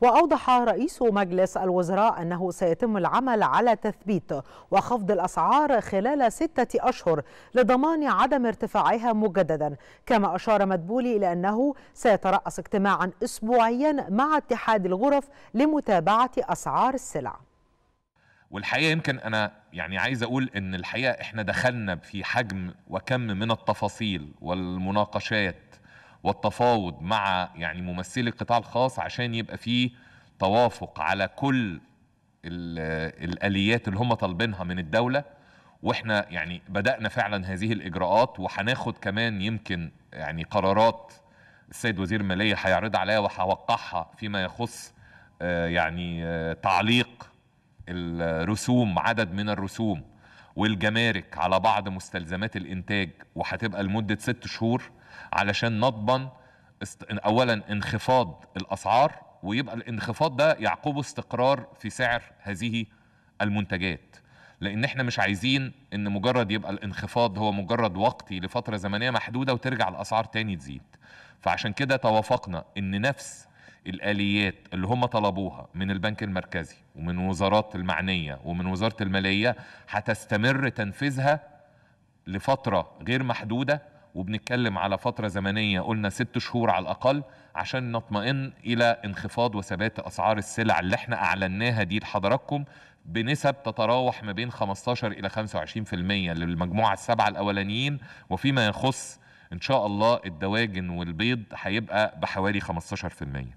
وأوضح رئيس مجلس الوزراء أنه سيتم العمل على تثبيت وخفض الأسعار خلال ستة أشهر لضمان عدم ارتفاعها مجددا كما أشار مدبولي إلى أنه سيترأس اجتماعا أسبوعيا مع اتحاد الغرف لمتابعة أسعار السلع والحقيقه يمكن انا يعني عايز اقول ان الحقيقه احنا دخلنا في حجم وكم من التفاصيل والمناقشات والتفاوض مع يعني ممثلي القطاع الخاص عشان يبقى فيه توافق على كل الاليات اللي هم طالبينها من الدوله واحنا يعني بدانا فعلا هذه الاجراءات وهناخد كمان يمكن يعني قرارات السيد وزير الماليه هيعرضها عليا وهوقعها فيما يخص آه، يعني آه، تعليق الرسوم عدد من الرسوم والجمارك على بعض مستلزمات الانتاج وهتبقى لمده ست شهور علشان نضمن اولا انخفاض الاسعار ويبقى الانخفاض ده يعقبه استقرار في سعر هذه المنتجات لان احنا مش عايزين ان مجرد يبقى الانخفاض هو مجرد وقتي لفتره زمنيه محدوده وترجع الاسعار تاني تزيد فعشان كده توافقنا ان نفس الآليات اللي هم طلبوها من البنك المركزي ومن وزارات المعنية ومن وزارة المالية هتستمر تنفيذها لفترة غير محدودة وبنتكلم على فترة زمنية قلنا ست شهور على الأقل عشان نطمئن إلى انخفاض وثبات أسعار السلع اللي احنا أعلناها دي لحضراتكم بنسب تتراوح ما بين 15 إلى 25% للمجموعة السبعة الأولانيين وفيما يخص إن شاء الله الدواجن والبيض هيبقى بحوالي 15%